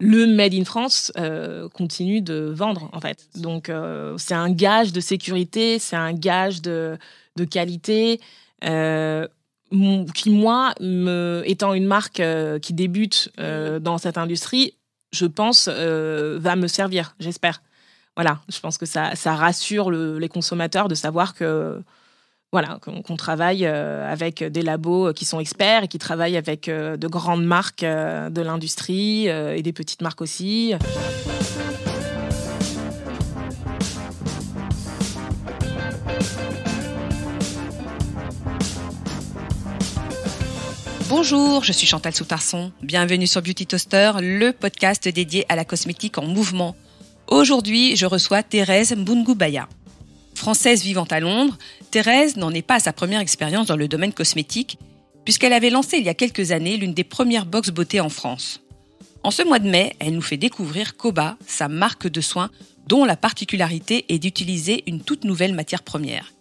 le Made in France euh, continue de vendre, en fait. Donc, euh, c'est un gage de sécurité, c'est un gage de, qualité. Euh, qui, moi, étant une marque qui débute dans cette industrie, je pense, va me servir, j'espère. Voilà, je pense que ça, rassure les consommateurs de savoir que voilà, qu'on travaille euh, avec des labos euh, qui sont experts et qui travaillent avec euh, de grandes marques de l'industrie et des petites marques aussi. Bonjour, je suis Chantal Soutarson. Bienvenue sur Beauty Toaster, le podcast dédié à la cosmétique en mouvement. Aujourd'hui, je reçois Thérèse Mbungubaya. Française vivant à Londres, Thérèse n'en est pas à sa première expérience dans le domaine cosmétique, puisqu'elle avait lancé il y a quelques années l'une des premières box beauté en France. En ce mois de mai, elle nous fait découvrir Koba, sa marque de soins dont la particularité est d'utiliser une toute nouvelle matière première.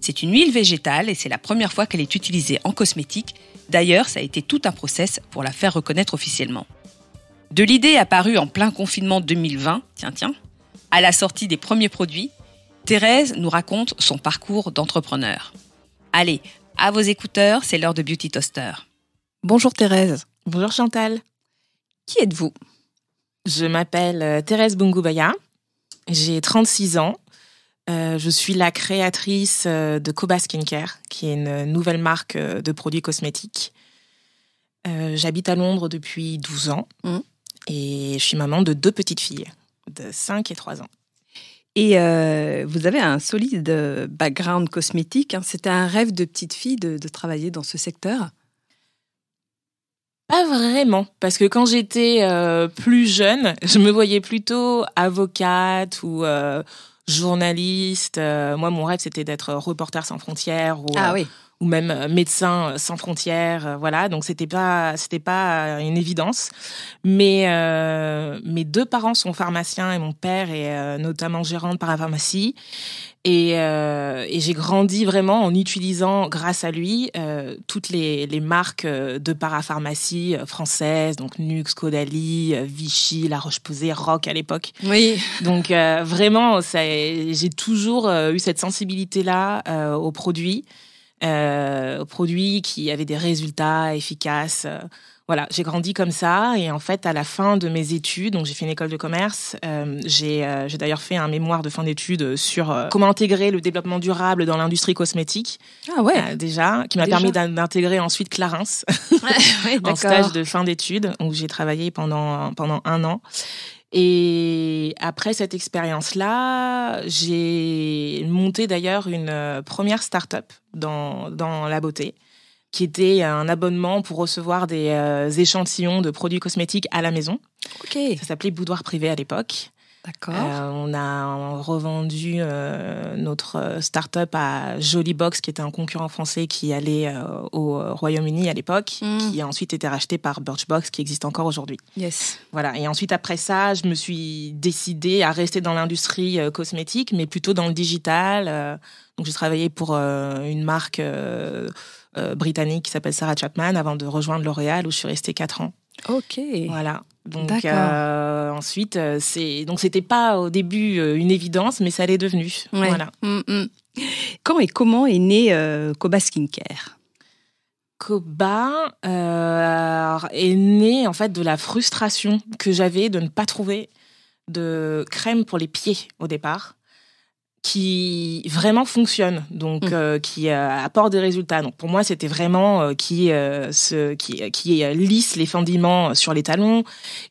C'est une huile végétale et c'est la première fois qu'elle est utilisée en cosmétique. D'ailleurs, ça a été tout un process pour la faire reconnaître officiellement. De l'idée apparue en plein confinement 2020, tiens tiens, à la sortie des premiers produits, Thérèse nous raconte son parcours d'entrepreneur. Allez, à vos écouteurs, c'est l'heure de Beauty Toaster. Bonjour Thérèse. Bonjour Chantal. Qui êtes-vous Je m'appelle euh, Thérèse Bungubaya. J'ai 36 ans. Euh, je suis la créatrice euh, de Koba Skincare, qui est une nouvelle marque de produits cosmétiques. J'habite à Londres depuis 12 ans mmh. et je suis maman de deux petites filles de 5 et 3 ans. Et euh, vous avez un solide euh, background cosmétique. Hein. C'était un rêve de petite fille de, travailler dans ce secteur Pas vraiment, parce que quand j'étais euh, plus jeune, je me voyais plutôt avocate ou journaliste. moi, mon rêve, c'était d'être reporter sans frontières ou ah, oui ou même euh, médecin euh, sans frontières, euh, voilà. Donc c'était pas c'était pas une évidence. Mais mes deux parents sont pharmaciens et mon père est notamment gérant de parapharmacie. Et, et j'ai grandi vraiment en utilisant, grâce à lui, toutes les, marques de parapharmacie françaises, donc Nux, Caudalie, Vichy, La Roche-Posay, Rock à l'époque. Oui. Donc vraiment, j'ai toujours eu cette sensibilité-là aux produits euh, produits qui avaient des résultats efficaces. Euh, voilà, j'ai grandi comme ça et en fait, à la fin de mes études, donc j'ai fait une école de commerce, euh, j'ai euh, j'ai d'ailleurs fait un mémoire de fin d'études sur comment intégrer le développement durable dans l'industrie cosmétique. Ah ouais. déjà, qui m'a permis d'intégrer ensuite Clarins ouais, ouais, en stage de fin d'études où j'ai travaillé pendant pendant un an. Et après cette expérience-là, j'ai monté d'ailleurs une euh, première start-up dans, la beauté qui était un abonnement pour recevoir des euh, échantillons de produits cosmétiques à la maison. Ça s'appelait Boudoir Privé à l'époque. D'accord. Euh, on a revendu euh, notre euh, start-up à Jollybox, qui était un concurrent français qui allait au Royaume-Uni à l'époque, mm. qui a ensuite été racheté par Birchbox, qui existe encore aujourd'hui. Yes. Voilà. Et ensuite, après ça, je me suis décidée à rester dans l'industrie cosmétique, mais plutôt dans le digital. donc, j'ai travaillé pour une marque britannique qui s'appelle Sarah Chapman avant de rejoindre L'Oréal, où je suis restée 4 ans. Ok. Voilà. Donc euh, ensuite, euh, c'est donc c'était pas au début euh, une évidence, mais ça l'est devenu. Voilà. Mm, mm. Quand et comment est né Koba Skincare Koba est né en fait de la frustration que j'avais de ne pas trouver de crème pour les pieds au départ qui vraiment fonctionne, donc mm. euh, qui euh, apporte des résultats. Donc pour moi, c'était vraiment euh, qui ce, qui, lisse les fendiments sur les talons,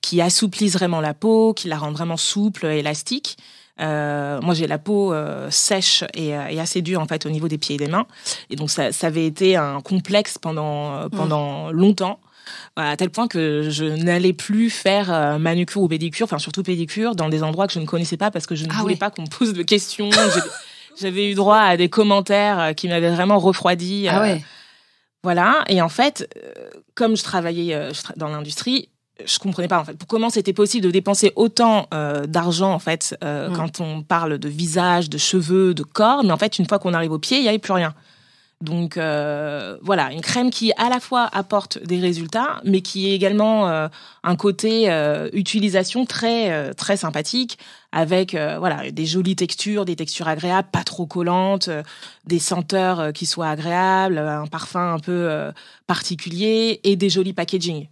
qui assouplisse vraiment la peau, qui la rend vraiment souple, élastique. moi, j'ai la peau sèche et, et, assez dure en fait au niveau des pieds et des mains, et donc ça, avait été un complexe pendant mm. pendant longtemps à tel point que je n'allais plus faire euh, manucure ou pédicure, enfin surtout pédicure, dans des endroits que je ne connaissais pas parce que je ne ah voulais pas qu'on me pose de questions. J'avais eu droit à des commentaires euh, qui m'avaient vraiment refroidi. Ah euh, voilà. Et en fait, comme je travaillais dans l'industrie, je ne comprenais pas en fait comment c'était possible de dépenser autant d'argent en fait mm. quand on parle de visage, de cheveux, de corps, mais en fait une fois qu'on arrive au pied, il n'y avait plus rien. Donc euh, voilà, une crème qui à la fois apporte des résultats, mais qui est également euh, un côté euh, utilisation très très sympathique, avec voilà des jolies textures, des textures agréables, pas trop collantes, des senteurs qui soient agréables, un parfum un peu particulier et des jolis packaging.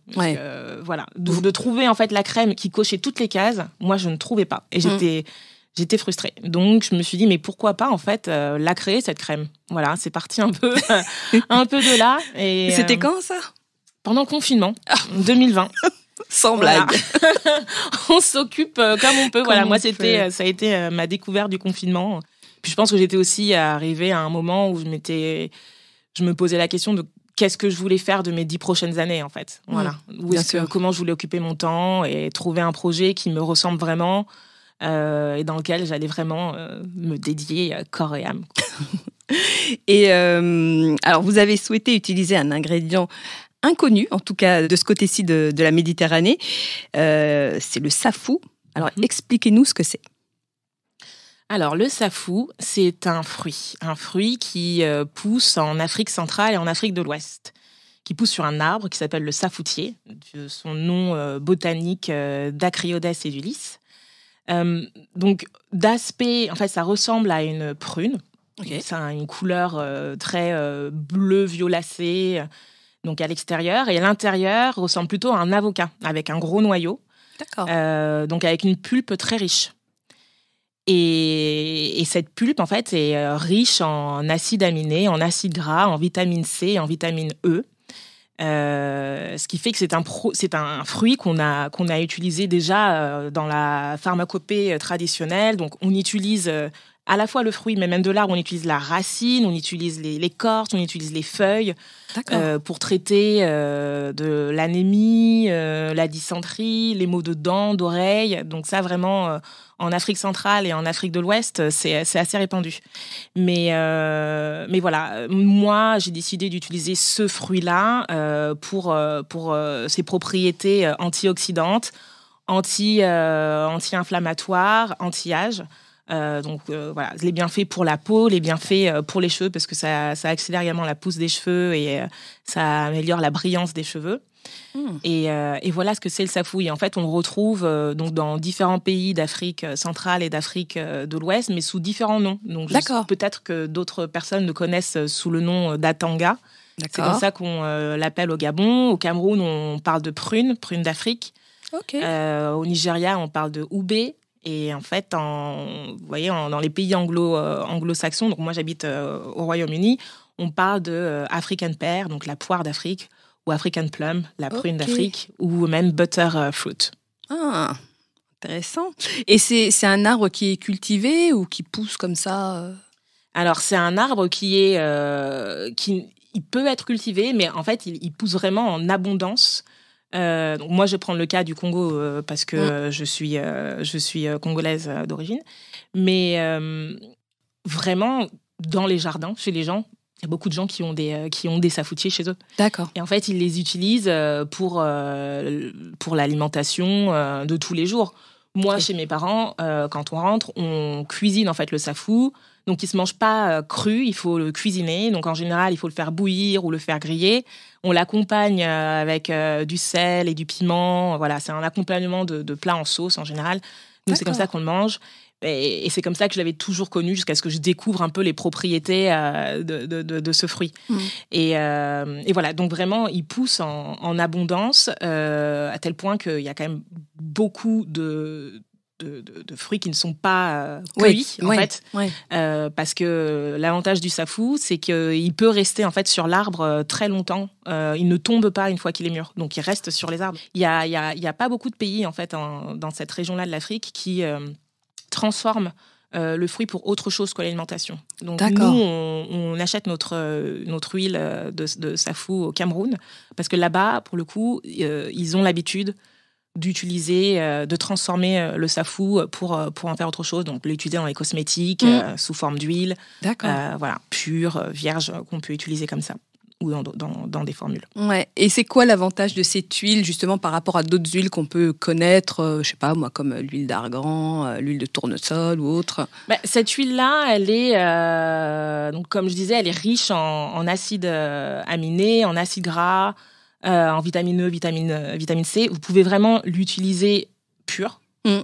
voilà, de, trouver en fait la crème qui cochait toutes les cases, moi je ne trouvais pas et mmh. j'étais j'étais frustrée. Donc je me suis dit mais pourquoi pas en fait euh, la créer cette crème. Voilà, c'est parti un peu euh, un peu de là et C'était euh, quand ça Pendant le confinement 2020. Sans blague. on s'occupe comme on peut. voilà, moi c'était ça a été ma découverte du confinement. Puis je pense que j'étais aussi arrivée à un moment où je m'étais je me posais la question de qu'est-ce que je voulais faire de mes dix prochaines années en fait. Voilà. Mmh, est-ce que, comment je voulais occuper mon temps et trouver un projet qui me ressemble vraiment, euh, et dans lequel j'allais vraiment euh, me dédier euh, corps et âme. et alors, vous avez souhaité utiliser un ingrédient inconnu, en tout cas de ce côté-ci de, la Méditerranée, c'est le safou. Alors, mhm. expliquez-nous ce que c'est. Alors, le safou, c'est un fruit, un fruit qui pousse en Afrique centrale et en Afrique de l'Ouest qui pousse sur un arbre qui s'appelle le safoutier, son nom botanique euh, et edulis. Euh, donc, d'aspect, en fait, ça ressemble à une prune. c'est Ça a une couleur euh, très euh, bleu violacé, donc à l'extérieur. Et à l'intérieur ressemble plutôt à un avocat, avec un gros noyau. D'accord. donc, avec une pulpe très riche. Et, et, cette pulpe, en fait, est riche en acides aminés, en acides gras, en vitamine C et en vitamine E. Euh, ce qui fait que c'est un, c'est un fruit qu'on a, qu'on a utilisé déjà euh, dans la pharmacopée euh, traditionnelle. Donc, on utilise à la fois le fruit, mais même de l'arbre, on utilise la racine, on utilise les, cortes, on utilise les feuilles euh, pour traiter euh, de l'anémie, euh, la dysenterie, les maux de dents, d'oreilles. Donc ça, vraiment, en Afrique centrale et en Afrique de l'Ouest, c'est, assez répandu. Mais, mais voilà, moi, j'ai décidé d'utiliser ce fruit-là pour, pour ses propriétés antioxydantes, anti, anti-inflammatoires, anti-âge. anti inflammatoires anti âge euh, donc euh, voilà, les bienfaits pour la peau, les bienfaits euh, pour les cheveux parce que ça, ça accélère également la pousse des cheveux et ça améliore la brillance des cheveux. Hmm. Et, voilà ce que c'est le safouille. En fait, on le retrouve donc dans différents pays d'Afrique centrale et d'Afrique de l'Ouest, mais sous différents noms. Donc, peut-être que d'autres personnes le connaissent sous le nom d'Atanga. C'est comme ça qu'on l'appelle au Gabon. Au Cameroun, on parle de prune, prune d'Afrique. au Nigeria, on parle de oubé. Et en fait, vous voyez, dans les pays anglo, euh, anglo-saxons, donc moi j'habite euh, au Royaume-Uni, on parle de euh, African pear, donc la poire d'Afrique, ou African plum, la prune d'Afrique, ou même butterfruit. Ah, intéressant. Et c'est, c'est un arbre qui est cultivé ou qui pousse comme ça Alors c'est un arbre qui est... qui, il peut être cultivé, mais en fait, il pousse vraiment en abondance. Euh, moi, je prends le cas du Congo euh, parce que je suis, euh, congolaise d'origine. Mais vraiment, dans les jardins, chez les gens, il y a beaucoup de gens qui ont des, qui ont des safoutiers chez eux. D'accord. Et en fait, ils les utilisent pour, pour l'alimentation de tous les jours. Moi, chez mes parents, euh, quand on rentre, on cuisine en fait le safou. Donc, il se mange pas euh, cru, il faut le cuisiner. Donc, en général, il faut le faire bouillir ou le faire griller. On l'accompagne euh, avec du sel et du piment. Voilà, c'est un accompagnement de, plat en sauce en général. Donc, c'est comme ça qu'on le mange. Et, c'est comme ça que je l'avais toujours connu jusqu'à ce que je découvre un peu les propriétés euh, de, ce fruit. Mm. Euh, et, voilà, donc vraiment, il pousse en, abondance, euh, à tel point qu'il y a quand même beaucoup de de, fruits qui ne sont pas cueillis en fait parce que l'avantage du safou c'est qu'il peut rester en fait sur l'arbre très longtemps il ne tombe pas une fois qu'il est mûr donc il reste sur les arbres il n'y a, pas beaucoup de pays en fait dans cette région là de l'Afrique qui transforme euh, le fruit pour autre chose que l'alimentation. Donc nous, on, achète notre, euh, notre huile euh, de, safou au Cameroun, parce que là-bas, pour le coup, ils ont l'habitude d'utiliser, de transformer le safou pour, pour en faire autre chose, donc l'utiliser dans les cosmétiques, mm. sous forme d'huile, voilà, pure, vierge, qu'on peut utiliser comme ça ou dans, dans, dans des formules. Ouais. Et c'est quoi l'avantage de cette huile justement par rapport à d'autres huiles qu'on peut connaître, je euh, je sais pas moi, comme euh, l'huile d'argan, euh, l'huile de tournesol ou autre bah, Cette huile-là, elle est, donc, comme je disais, elle est riche en, acides aminés, en acides gras, en vitamine E, vitamine, vitamine C. Vous pouvez vraiment l'utiliser pure. Mm.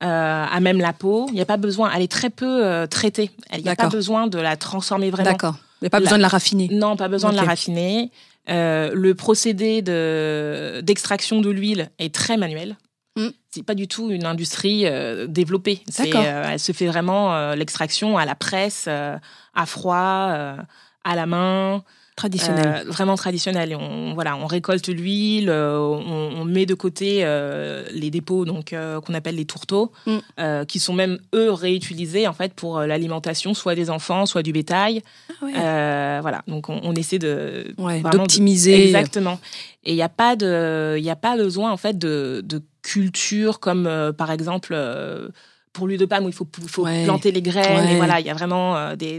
à même la peau. Il n'y a pas besoin, elle est très peu traitée. Il n'y a pas besoin de la transformer vraiment. D'accord n'y pas besoin de la raffiner. Non, pas besoin de la raffiner. Euh, le procédé d'extraction de, l'huile est très manuel. Hmm. C'est pas du tout une industrie euh, développée. Euh, elle se fait vraiment l'extraction à la presse, à froid, à la main. Traditionnel. Euh, vraiment traditionnel. Et on, voilà, on récolte l'huile, euh, on, met de côté euh, les dépôts donc qu'on appelle les tourteaux, mm. qui sont même eux réutilisés en fait pour l'alimentation, soit des enfants, soit du bétail. Ah voilà, donc on, essaie de d'optimiser. Exactement. Et il n'y a pas de, il a pas besoin en fait de, culture comme par exemple pour l'huile de palme il faut, faut planter les graines. voilà, il y a vraiment des,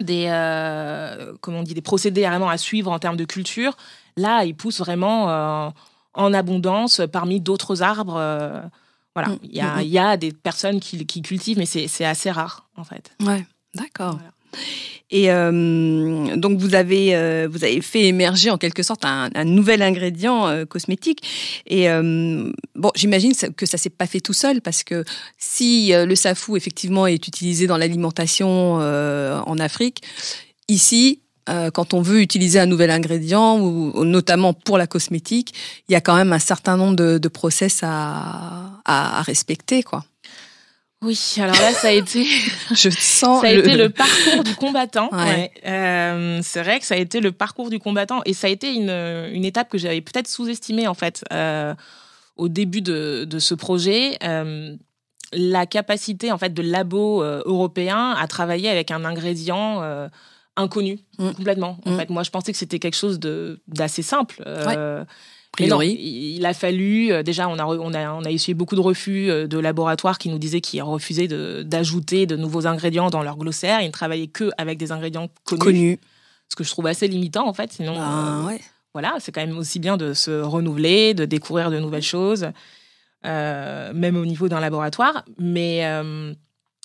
des, euh, on dit, des procédés vraiment à suivre en termes de culture, là, ils poussent vraiment euh, en abondance parmi d'autres arbres. Euh, voilà, mm, mm, mm. il y, a des personnes qui, cultivent, mais c'est assez rare en fait. Ouais, d'accord. Et euh, donc vous avez euh, vous avez fait émerger en quelque sorte un, nouvel ingrédient euh, cosmétique. Et bon, j'imagine que ça s'est pas fait tout seul parce que si le safou effectivement est utilisé dans l'alimentation en Afrique, ici quand on veut utiliser un nouvel ingrédient, ou, notamment pour la cosmétique, il y a quand même un certain nombre de, process à, à respecter, quoi. Oui, alors là, ça a été. je sens. Ça a le... été le parcours du combattant. Euh, c'est vrai que ça a été le parcours du combattant et ça a été une, une étape que j'avais peut-être sous-estimée en fait euh, au début de, de ce projet. Euh, la capacité en fait de labo européen à travailler avec un ingrédient inconnu mm. complètement. En mm. fait, moi, je pensais que c'était quelque chose de d'assez simple. Ouais. Non, il a fallu, euh, déjà, on a, on, on beaucoup de refus euh, de laboratoires qui nous disaient qu'ils refusaient d'ajouter de, nouveaux ingrédients dans leur glossaire. Ils ne travaillaient que avec des ingrédients connus. Ce que je trouve assez limitant, en fait. Sinon, bah, euh, voilà, c'est quand même aussi bien de se renouveler, de découvrir de nouvelles choses, même au niveau d'un laboratoire. Mais.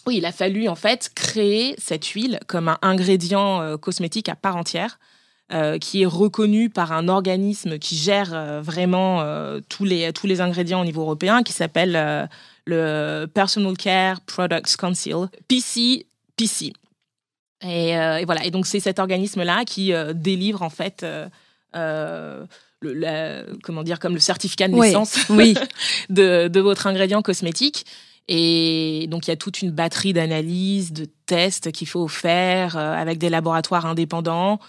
oui, il a fallu en fait créer cette huile comme un ingrédient cosmétique à part entière euh, qui est reconnu par un organisme qui gère euh, vraiment euh, tous, les, tous les ingrédients au niveau européen, qui s'appelle le Personal Care Products Council, PCPC. Et, et voilà, et donc c'est cet organisme-là qui délivre en fait... Le, comment dire, comme le certificat de naissance de, de, votre ingrédient cosmétique. Et donc, il y a toute une batterie d'analyses, de tests qu'il faut faire avec des laboratoires indépendants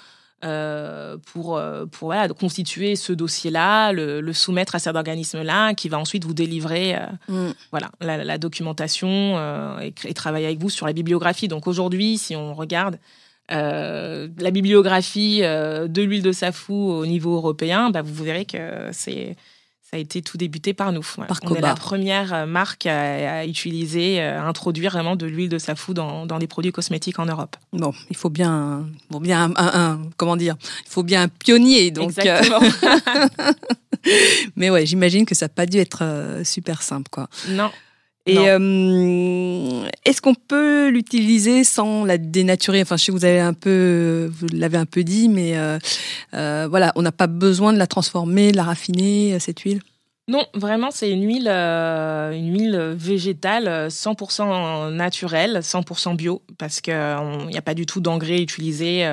euh, pour, euh, pour voilà, constituer ce dossier-là, le, soumettre à cet organisme-là, qui va ensuite vous délivrer euh, mm. voilà, la, documentation et, travailler avec vous sur la bibliographie. Donc aujourd'hui, si on regarde la bibliographie de l'huile de safou au niveau européen, bah vous verrez que c'est ça a été tout débuté par nous. Par On est la première euh, marque à, utiliser, à euh, introduire vraiment de l'huile de safou dans, dans les produits cosmétiques en Europe. Bon, il faut bien, bien un, comment dire, il faut bien un pionnier. Donc, euh, Exactement. Mais ouais, j'imagine que ça n'a pas dû être super simple, quoi. Non. Et euh, est-ce qu'on peut l'utiliser sans la dénaturer Enfin, je sais que vous avez un peu, vous l'avez un peu dit, mais euh, euh, voilà, on n'a pas besoin de la transformer, de la raffiner cette huile. Non, vraiment, c'est une huile, une huile végétale 100% naturelle, 100% bio, parce qu'il n'y a pas du tout d'engrais utilisé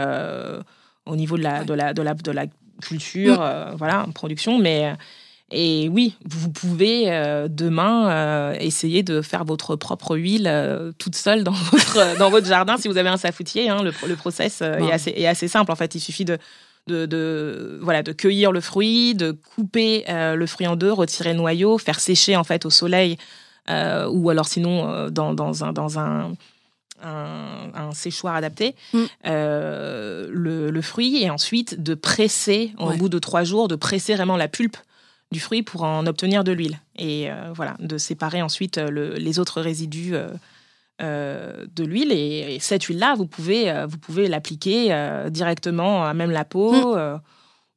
au niveau de la, culture, mm. voilà, en production, mais et oui, vous pouvez euh, demain euh, essayer de faire votre propre huile euh, toute seule dans votre, dans votre jardin si vous avez un safoutier. Hein. le, process est, assez, est, assez, simple. En fait, il suffit de, de, voilà, de cueillir le fruit, de couper le fruit en deux, retirer le noyau, faire sécher en fait au soleil ou alors sinon dans, dans un, dans un un, séchoir adapté, mm. le, fruit, et ensuite de presser, au bout de trois jours, de presser vraiment la pulpe du fruit pour en obtenir de l'huile. Et euh, voilà, de séparer ensuite euh, les autres résidus. Euh, de l'huile et, cette huile-là, vous pouvez, vous pouvez l'appliquer directement à même la peau mm.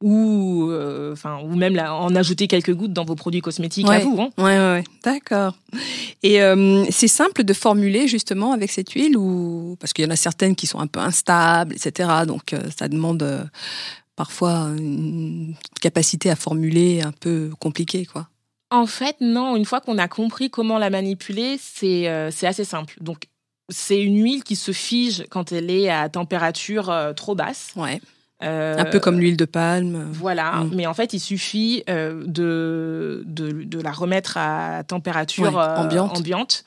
ou, enfin, ou même en ajouter quelques gouttes dans vos produits cosmétiques à vous. Hein. d'accord. Et c'est simple de formuler justement avec cette huile ou parce qu'il y en a certaines qui sont un peu instables, etc. Donc ça demande parfois une capacité à formuler un peu compliquée, quoi. En fait, non. Une fois qu'on a compris comment la manipuler, c'est euh, assez simple. Donc, c'est une huile qui se fige quand elle est à température euh, trop basse. Ouais. Euh, un peu comme l'huile de palme. Voilà, mm. mais en fait, il suffit de, de, la remettre à température ambiante, ambiante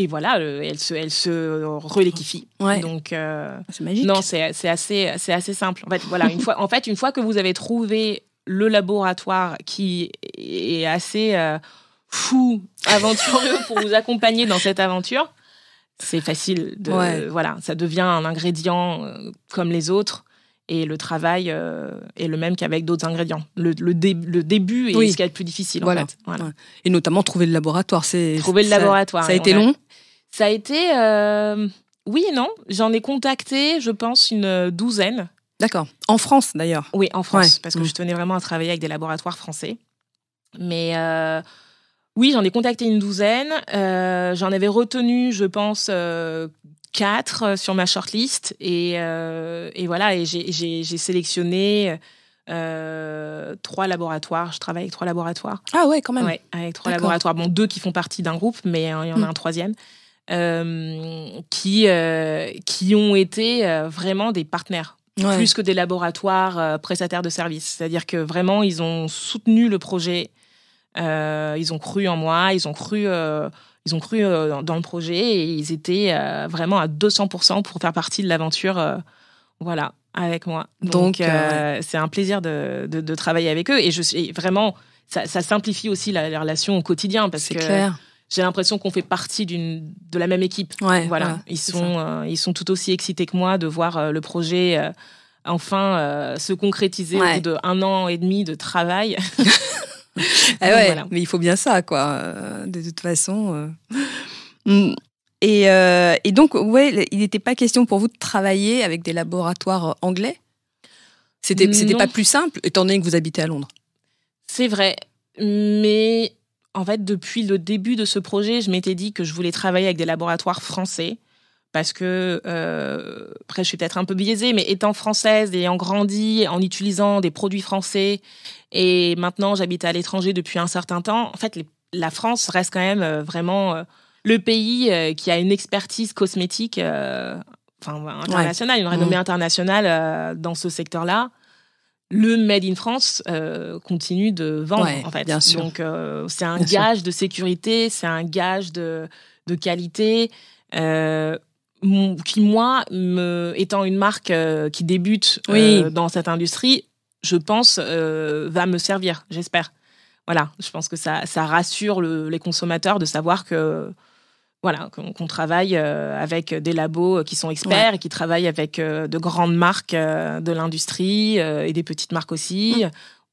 et voilà, elle se, elle reléquifie. Donc, euh, c'est magique. Non, c'est, assez, c'est assez simple. En fait, voilà, une fois, en fait, une fois que vous avez trouvé le laboratoire qui est assez euh, fou, aventureux pour vous accompagner dans cette aventure, c'est facile. Voilà, ça devient un ingrédient euh, comme les autres et le travail euh, est le même qu'avec d'autres ingrédients. Le, le, début est ce qui est le plus difficile Et notamment trouver le laboratoire. C'est trouver le laboratoire. Ça a été long. Ça a été euh, oui et non. J'en ai contacté, je pense, une douzaine. D'accord. En France d'ailleurs. Oui, en France, parce que mm. je tenais vraiment à travailler avec des laboratoires français. Mais euh, oui, j'en ai contacté une douzaine. j'en avais retenu, je pense, quatre euh, sur ma shortlist. Et, euh, et voilà, et j'ai sélectionné euh, trois laboratoires. Je travaille avec trois laboratoires. Ah ouais, quand même. avec trois laboratoires. Bon, deux qui font partie d'un groupe, mais il y en a hmm. un troisième. qui, qui ont été vraiment des partenaires, plus que des laboratoires prestataires de services. C'est-à-dire que vraiment, ils ont soutenu le projet, ils ont cru en moi, ils ont cru ils ont cru euh, dans le projet et ils étaient euh, vraiment à 200% pour faire partie de l'aventure. Euh, voilà, avec moi. Donc, c'est un plaisir de, travailler avec eux. Et, je, suis vraiment, ça, simplifie aussi la, relation au quotidien parce que j'ai l'impression qu'on fait partie de la même équipe. voilà, ils sont ils sont tout aussi excités que moi de voir le projet. enfin, se concrétiser au bout d'un un an et demi de travail. Ah mais il faut bien ça, quoi. Euh, de toute façon. Euh. Mm. Euh, et, donc, ouais, il n'était pas question pour vous de travailler avec des laboratoires anglais C'était, c'était pas plus simple, étant donné que vous habitez à Londres C'est vrai. Mais en fait, depuis le début de ce projet, je m'étais dit que je voulais travailler avec des laboratoires français parce que euh, après je suis peut-être un peu biaisée, mais étant française, ayant grandi, en utilisant des produits français, et maintenant j'habite à l'étranger depuis un certain temps, en fait la France reste quand même euh, vraiment euh, le pays qui a une expertise cosmétique enfin, internationale, une renommée mmh. internationale dans ce secteur-là. Le Made in France continue de vendre en fait. Donc c'est un gage de sécurité, c'est un gage de, qualité. Euh, qui moi, me, étant une marque euh, qui débute euh, dans cette industrie, je pense euh, va me servir, j'espère. Voilà, je pense que ça, rassure les consommateurs de savoir que voilà qu'on travaille avec des labos qui sont experts et qui travaillent avec de grandes marques de l'industrie et des petites marques aussi. Mm.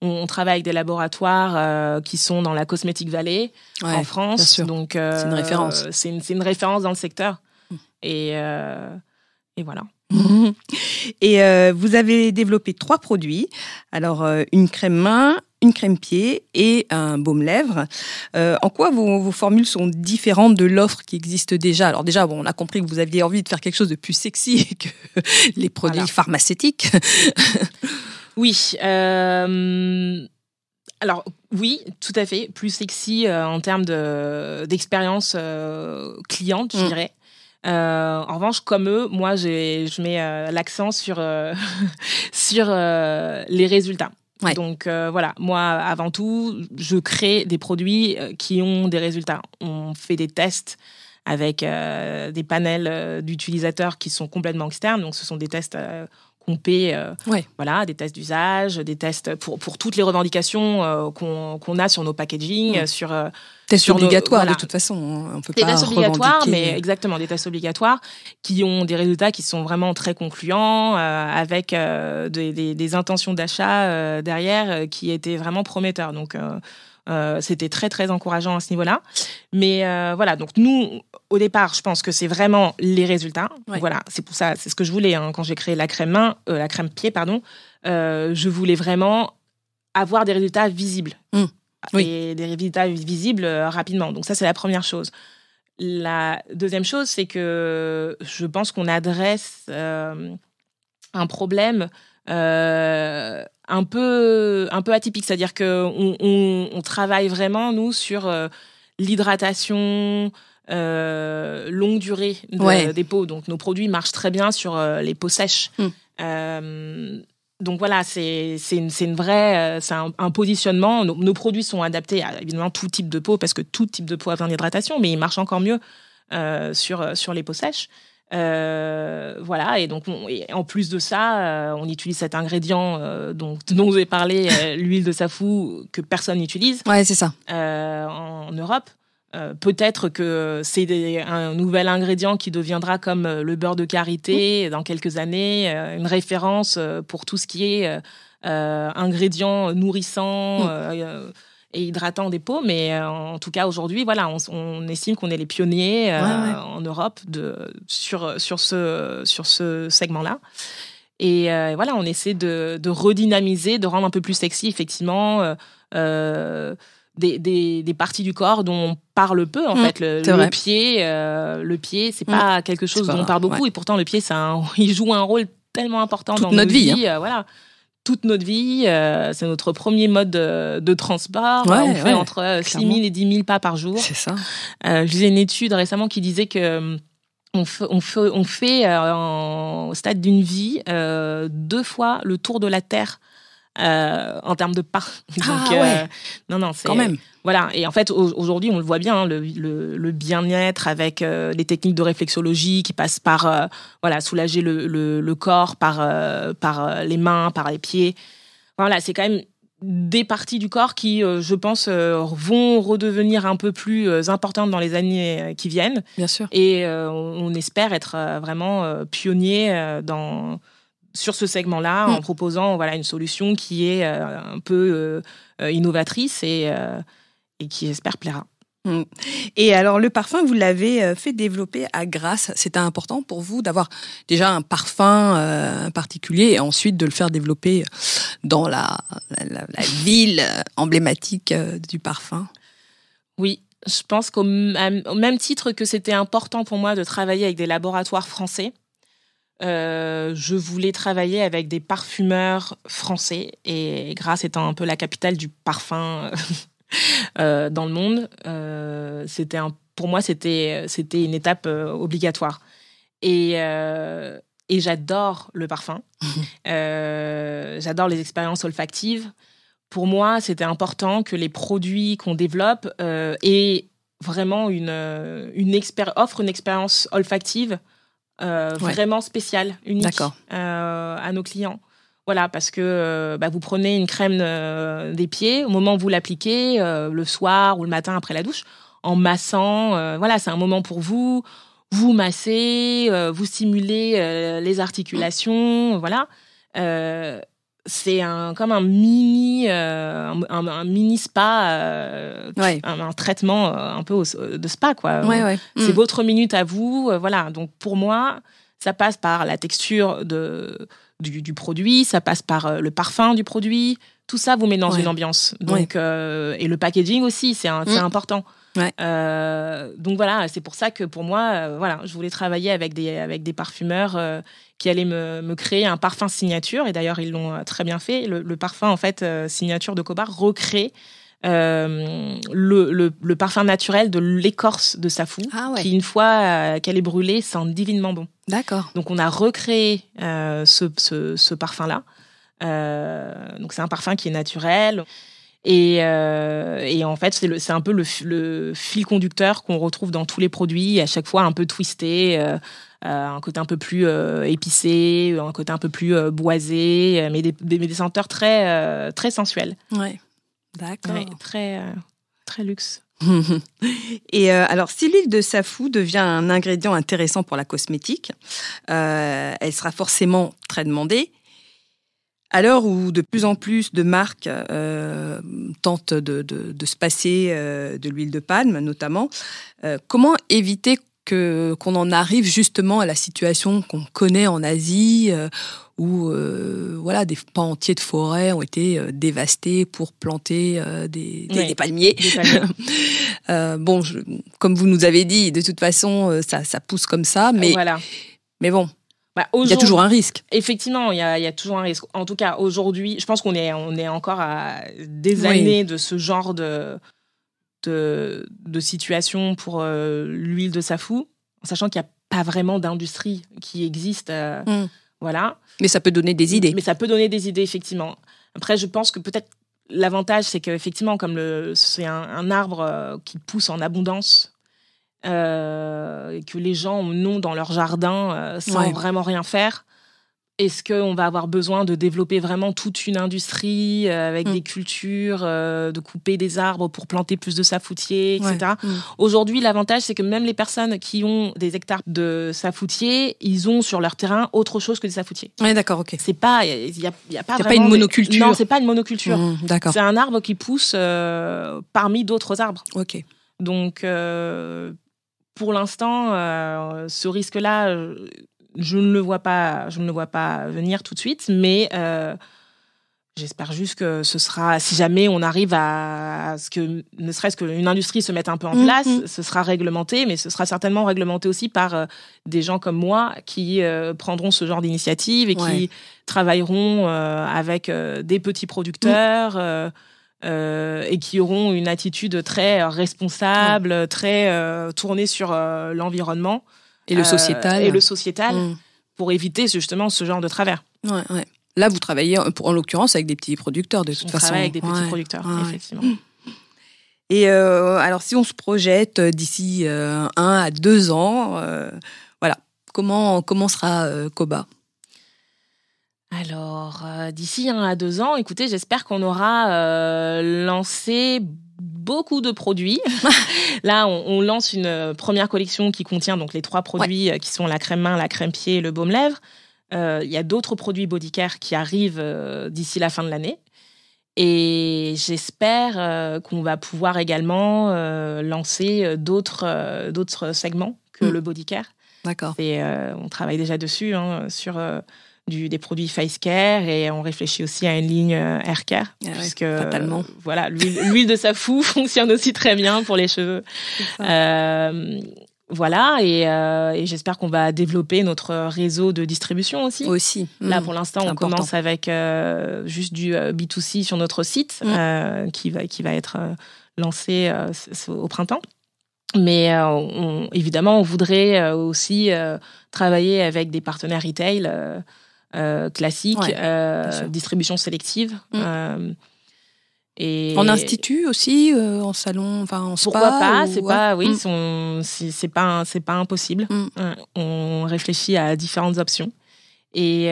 On, travaille avec des laboratoires qui sont dans la Cosmetic Valley en France, donc c'est une référence. C'est une référence dans le secteur. Et, euh, et voilà. Et euh, vous avez développé trois produits. Alors, euh, une crème main, une crème pied et un baume lèvres. en quoi vos, formules sont différentes de l'offre qui existe déjà Alors déjà, bon, on a compris que vous aviez envie de faire quelque chose de plus sexy que les produits pharmaceutiques. oui. Alors oui, tout à fait, plus sexy en termes d'expérience cliente, je mm. dirais. Euh, en revanche, comme eux, moi, je mets euh, l'accent sur, euh, sur les résultats. Donc voilà, moi avant tout, je crée des produits qui ont des résultats. On fait des tests avec des panels d'utilisateurs qui sont complètement externes. Donc ce sont des tests on euh, ouais. voilà, des tests d'usage, des tests pour, pour toutes les revendications euh, qu'on a sur nos packaging, sur... Euh, hein. Tests obligatoires, de toute façon, des tests obligatoires, mais exactement des tests obligatoires qui ont des résultats qui sont vraiment très concluants, avec des, des, intentions d'achat derrière qui étaient vraiment prometteurs. Donc euh, c'était très très encourageant à ce niveau-là. Mais euh, voilà, donc nous, au départ, je pense que c'est vraiment les résultats. Voilà, c'est pour ça, c'est ce que je voulais hein. quand j'ai créé la crème main, euh, la crème pied, pardon. je voulais vraiment avoir des résultats visibles mmh. et des résultats visibles rapidement. Donc ça, c'est la première chose. La deuxième chose, c'est que je pense qu'on adresse un problème euh, un peu un peu atypique, c'est-à-dire que on, travaille vraiment nous sur euh, l'hydratation. Euh, longue durée des peaux. Donc, nos produits marchent très bien sur les peaux sèches. Hmm. donc, voilà, c'est une, une, vraie. c'est un, positionnement. Nos, produits sont adaptés à évidemment tout type de peau parce que tout type de peau a besoin d'hydratation, mais ils marchent encore mieux sur, sur les peaux sèches. Euh, voilà, et donc en plus de ça, euh, on utilise cet ingrédient euh, dont, vous avez parlé, l'huile de safou, que personne n'utilise. Ouais, c'est ça. en Europe. Peut-être que c'est un nouvel ingrédient qui deviendra comme le beurre de karité dans quelques années, une référence pour tout ce qui est ingrédient nourrissant et hydratant des peaux. Mais euh, en tout cas, aujourd'hui, voilà, on, estime qu'on est les pionniers euh, en Europe de, sur, sur ce, sur ce segment-là. Et euh, voilà, on essaie de, redynamiser, de rendre un peu plus sexy, effectivement, des, des, parties du corps dont on parle peu, en mm, fait. Le, pied, le pied, c'est mm. pas quelque chose dont on parle beaucoup, et pourtant, le pied, ça il joue un rôle tellement important dans notre vie. Hein. voilà toute notre vie. Euh, c'est notre premier mode de, transport. on fait entre 6 euh, 000 et 10 000 pas par jour. C'est ça. Euh, je une étude récemment qui disait que on fait, au stade d'une vie deux fois le tour de la Terre euh, en termes de pas. ah, euh, ouais. non, non, c'est. Quand même. Voilà. Et en fait, aujourd'hui, on le voit bien, hein, le, le, bien-être avec euh, les techniques de réflexologie qui passent par voilà, soulager le, le corps, par, par les mains, par les pieds. Voilà, c'est quand même des parties du corps qui, je pense, vont redevenir un peu plus importantes dans les années qui viennent. Bien sûr. Et on espère être vraiment pionnier dans sur ce segment-là en mm. proposant voilà, une solution qui est euh, un peu euh, euh, innovatrice et, qui, j'espère, plaira. Mm. Et alors le parfum, vous l'avez fait développer à Grasse. C'était important pour vous d'avoir déjà un parfum particulier et ensuite de le faire développer dans la ville emblématique du parfum. Oui, je pense qu'au même titre que c'était important pour moi de travailler avec des laboratoires français, euh, je voulais travailler avec des parfumeurs français et Grasse étant un peu la capitale du parfum euh, dans le monde, euh, c'était pour moi c'était c'était une étape obligatoire. Et, et j'adore le parfum, j'adore les expériences olfactives. Pour moi, c'était important que les produits qu'on développe aient vraiment une, une offrent une expérience olfactive euh, vraiment spécial unique euh, à nos clients. Voilà, parce que euh, bah, vous prenez une crème des pieds, au moment où vous l'appliquez, le soir ou le matin après la douche, en massant, voilà, c'est un moment pour vous, vous massez, vous stimulez les articulations, voilà c'est un comme un mini euh, un, mini spa euh, un, traitement euh, un peu de spa c'est mm. votre minute à vous voilà donc pour moi ça passe par la texture du, produit ça passe par le parfum du produit tout ça vous met dans une ambiance et le packaging aussi c'est mm. important euh, donc voilà, c'est pour ça que pour moi, euh, voilà, je voulais travailler avec des, avec des parfumeurs euh, qui allaient me, me, créer un parfum signature. Et d'ailleurs, ils l'ont très bien fait. Le, parfum, en fait, signature de Cobar recrée le, le, parfum naturel de l'écorce de safou, ah qui une fois qu'elle est brûlée, sent divinement bon. D'accord. Donc on a recréé ce, ce, ce parfum-là. donc c'est un parfum qui est naturel. Euh, et, en fait, c'est un peu le, fil conducteur qu'on retrouve dans tous les produits, à chaque fois un peu twisté. Euh, euh, un côté un peu plus épicé, un côté un peu plus boisé, mais des, senteurs très, très sensuelles. Ouais, d'accord. très, très luxe. et alors, si l'huile de safou devient un ingrédient intéressant pour la cosmétique, elle sera forcément très demandée. À l'heure où de plus en plus de marques euh, tentent de, se passer euh, de l'huile de palme, notamment, euh, comment éviter que qu'on en arrive justement à la situation qu'on connaît en Asie, où voilà des pans entiers de forêts ont été dévastés pour planter des, palmiers. bon, comme vous nous avez dit, de toute façon, ça, ça pousse comme ça, mais mais bon, bah, il y a toujours un risque. Effectivement, il y, a, toujours un risque. En tout cas, aujourd'hui, je pense qu'on est, on est encore à des années de ce genre de, de, situation pour euh, l'huile de safou, en sachant qu'il n'y a pas vraiment d'industrie qui existe. Euh, hmm. Voilà. Mais ça peut donner des idées. Mais ça peut donner des idées, effectivement. Après, je pense que peut-être l'avantage, c'est qu'effectivement, comme c'est un, arbre euh, qui pousse en abondance, euh, que les gens n'ont dans leur jardin euh, sans vraiment rien faire Est-ce qu'on va avoir besoin de développer vraiment toute une industrie euh, avec mm. des cultures, de couper des arbres pour planter plus de safoutiers, etc. Mm. Aujourd'hui, l'avantage, c'est que même les personnes qui ont des hectares de safoutiers, ils ont sur leur terrain autre chose que des safoutiers. Oui, d'accord, ok. C'est pas, il y a, pas, une monoculture. Non, c'est pas une monoculture. Mm, d'accord. C'est un arbre qui pousse parmi d'autres arbres. Ok. Donc, pour l'instant, euh, ce risque-là, je ne le vois pas, je ne le vois pas venir tout de suite, mais euh, J'espère juste que ce sera, si jamais on arrive à ce que, ne serait-ce qu'une industrie se mette un peu en mm-hmm. place, ce sera réglementé, mais ce sera certainement réglementé aussi par euh, des gens comme moi qui prendront ce genre d'initiative et qui travailleront avec des petits producteurs. Euh, et qui auront une attitude très euh, responsable, très euh, tournée sur l'environnement et le sociétal et le sociétal mm. pour éviter justement ce genre de travers. Ouais, Là, vous travaillez en, en l'occurrence avec des petits producteurs de toute façon. Travaille avec des petits producteurs, effectivement. Et alors, si on se projette d'ici un à deux ans, voilà, comment comment sera Koba alors, euh, d'ici un à deux ans, écoutez, j'espère qu'on aura euh, lancé beaucoup de produits. Là, on, lance une euh, première collection qui contient donc les trois produits qui sont la crème main, la crème pied et le baume lèvres. Il y a d'autres produits body care qui arrivent d'ici la fin de l'année. Et j'espère qu'on va pouvoir également lancer d'autres d'autres segments que hmm. le body care. D'accord. Et on travaille déjà dessus hein, sur du, des produits face care et on réfléchit aussi à une ligne euh, hair care ah puisque totalement. voilà l'huile de safou fonctionne aussi très bien pour les cheveux. Euh, voilà, euh, et, j'espère qu'on va développer notre réseau de distribution aussi. Aussi. Là, mmh. pour l'instant, on commence avec juste du B2C sur notre site mmh. qui, va, qui va être lancé au printemps. Mais évidemment, on voudrait aussi travailler avec des partenaires retail euh, classique, euh, distribution sélective. Mm. Euh, et... En institut aussi, en salon, enfin en spa. Pourquoi pas mm. C'est pas, oui, c'est pas, c'est pas impossible. Mm. On réfléchit à différentes options et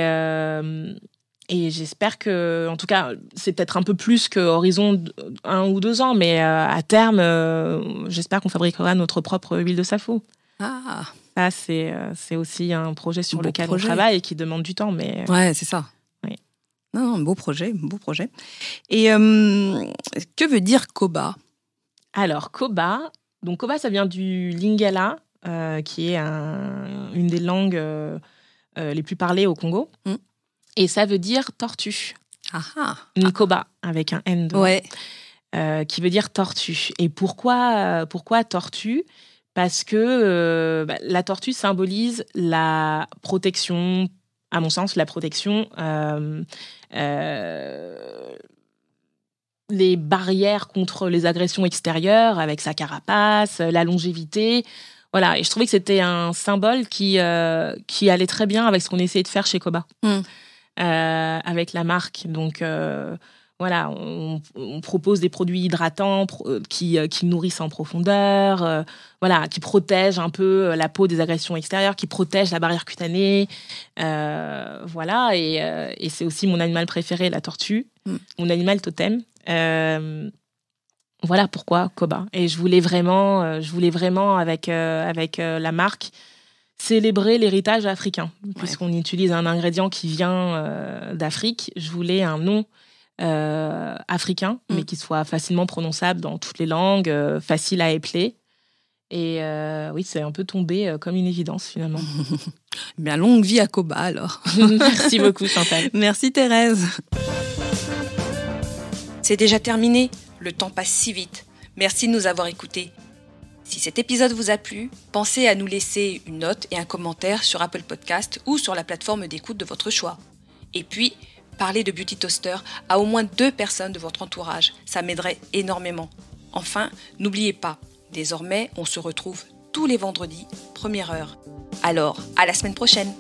et j'espère que, en tout cas, c'est peut-être un peu plus que horizon un ou deux ans, mais à terme, j'espère qu'on fabriquera notre propre huile de safo. Ah. Ça euh, c'est, aussi un projet sur lequel on travaille et qui demande du temps, mais. Euh, ouais, c'est ça. Oui. beau projet, beau projet. Et euh, que veut dire Koba Alors, Koba, donc Koba, ça vient du Lingala, qui est une des langues les plus parlées au Congo. Mm. Et ça veut dire tortue. Ah, ah. Une Koba, avec un N. qui veut dire tortue. Et pourquoi, pourquoi tortue parce que euh, bah, la tortue symbolise la protection, à mon sens, la protection, euh, euh, les barrières contre les agressions extérieures avec sa carapace, la longévité. Voilà, et je trouvais que c'était un symbole qui, qui allait très bien avec ce qu'on essayait de faire chez Koba, hmm. avec la marque. Donc, voilà, on, propose des produits hydratants euh, euh, qui, nourrissent en profondeur, euh, voilà, qui protègent un peu la peau des agressions extérieures, qui protègent la barrière cutanée. voilà, et, c'est aussi mon animal préféré, la tortue, mm. mon animal totem. voilà pourquoi Koba. Et je voulais vraiment, je voulais vraiment avec, avec la marque, célébrer l'héritage africain, puisqu'on utilise un ingrédient qui vient d'Afrique. Je voulais un nom euh, africain, mais mm. qui soit facilement prononçable dans toutes les langues, euh, facile à épeler. Et euh, oui, c'est un peu tombé comme une évidence finalement. Bien, longue vie à Koba alors. Merci beaucoup Chantal. Merci Thérèse. C'est déjà terminé, le temps passe si vite. Merci de nous avoir écoutés. Si cet épisode vous a plu, pensez à nous laisser une note et un commentaire sur Apple Podcast ou sur la plateforme d'écoute de votre choix. Et puis, parler de Beauty Toaster à au moins deux personnes de votre entourage. Ça m'aiderait énormément. Enfin, n'oubliez pas, désormais, on se retrouve tous les vendredis, première heure. Alors, à la semaine prochaine